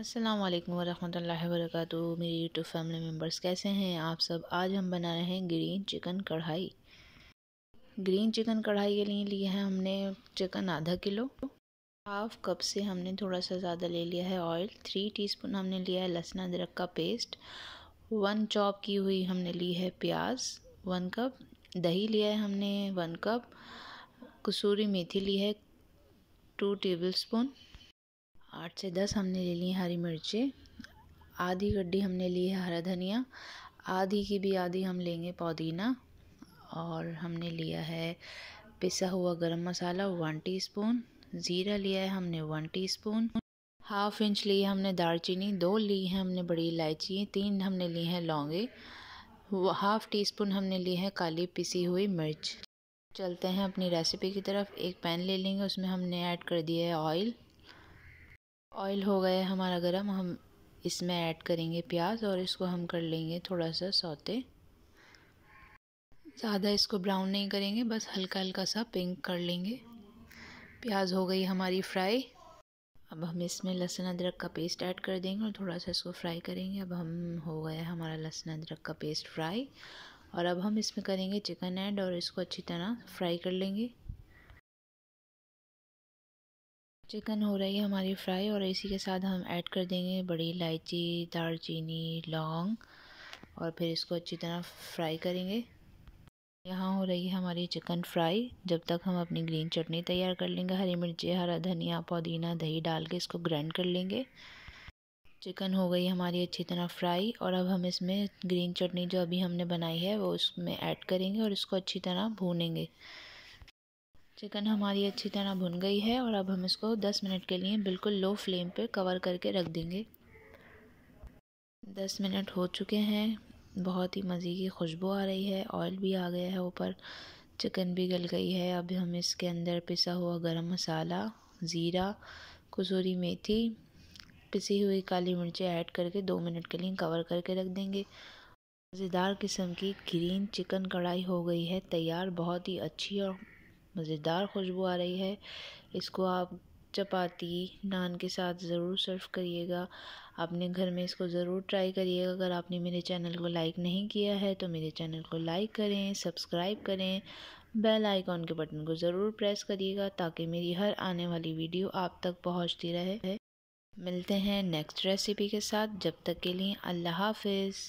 अस्सलाम वालेकुम वरहमतुल्लाहि वबरकातु मेरे यूट्यूब फैमिली मेम्बर्स कैसे हैं आप सब आज हम बना रहे हैं green chicken kadhai green chicken kadhai के लिए लिया है हमने चिकन आधा किलो हाफ कप से हमने थोड़ा सा ज़्यादा ले लिया है ऑयल थ्री टीस्पून हमने लिया है लहसुन अदरक का पेस्ट वन चॉप की हुई हमने ली है प्याज वन कप दही लिया है हमने वन कप कसूरी मेथी ली है टू टेबल स्पून आठ से दस हमने ले ली हरी मिर्चें आधी गड्ढी हमने ली है हरा धनिया आधी की भी आधी हम लेंगे पुदीना और हमने लिया है पिसा हुआ गरम मसाला वन टीस्पून ज़ीरा लिया है हमने वन टीस्पून हाफ इंच ली है हमने दालचीनी दो ली है हमने बड़ी इलायची तीन हमने ली हैं लौंगे हाफ़ टी स्पून हमने ली है काली पिसी हुई मिर्च चलते हैं अपनी रेसिपी की तरफ एक पैन ले लेंगे उसमें हमने ऐड कर दिया है ऑयल ऑयल हो गया हमारा गरम हम इसमें ऐड करेंगे प्याज और इसको हम कर लेंगे थोड़ा सा सौते ज़्यादा इसको ब्राउन नहीं करेंगे बस हल्का हल्का सा पिंक कर लेंगे प्याज हो गई हमारी फ्राई अब हम इसमें लहसुन अदरक का पेस्ट ऐड कर देंगे और थोड़ा सा इसको फ्राई करेंगे अब हम हो गया हमारा लहसुन अदरक का पेस्ट फ्राई और अब हम इसमें करेंगे चिकन ऐड और इसको अच्छी तरह फ्राई कर लेंगे चिकन हो रही है हमारी फ्राई और इसी के साथ हम ऐड कर देंगे बड़ी इलायची दालचीनी लौंग और फिर इसको अच्छी तरह फ्राई करेंगे यहाँ हो रही है हमारी चिकन फ्राई जब तक हम अपनी ग्रीन चटनी तैयार कर लेंगे हरी मिर्ची हरा धनिया पुदीना दही डाल के इसको ग्राइंड कर लेंगे चिकन हो गई हमारी अच्छी तरह फ्राई और अब हम इसमें ग्रीन चटनी जो अभी हमने बनाई है वो उसमें ऐड करेंगे और इसको अच्छी तरह भूनेंगे चिकन हमारी अच्छी तरह भुन गई है और अब हम इसको 10 मिनट के लिए बिल्कुल लो फ्लेम पर कवर करके रख देंगे 10 मिनट हो चुके हैं बहुत ही मज़े की खुशबू आ रही है ऑयल भी आ गया है ऊपर चिकन भी गल गई है अब हम इसके अंदर पिसा हुआ गरम मसाला ज़ीरा कसूरी मेथी पिसी हुई काली मिर्चें ऐड करके दो मिनट के लिए कवर करके रख देंगे मज़ेदार किस्म की ग्रीन चिकन कढ़ाई हो गई है तैयार बहुत ही अच्छी और मज़ेदार खुशबू आ रही है इसको आप चपाती नान के साथ ज़रूर सर्व करिएगा आपने घर में इसको ज़रूर ट्राई करिएगा अगर आपने मेरे चैनल को लाइक नहीं किया है तो मेरे चैनल को लाइक करें सब्सक्राइब करें बेल आइकॉन के बटन को ज़रूर प्रेस करिएगा ताकि मेरी हर आने वाली वीडियो आप तक पहुंचती रहे मिलते हैं नेक्स्ट रेसिपी के साथ जब तक के लिए अल्लाह हाफिज़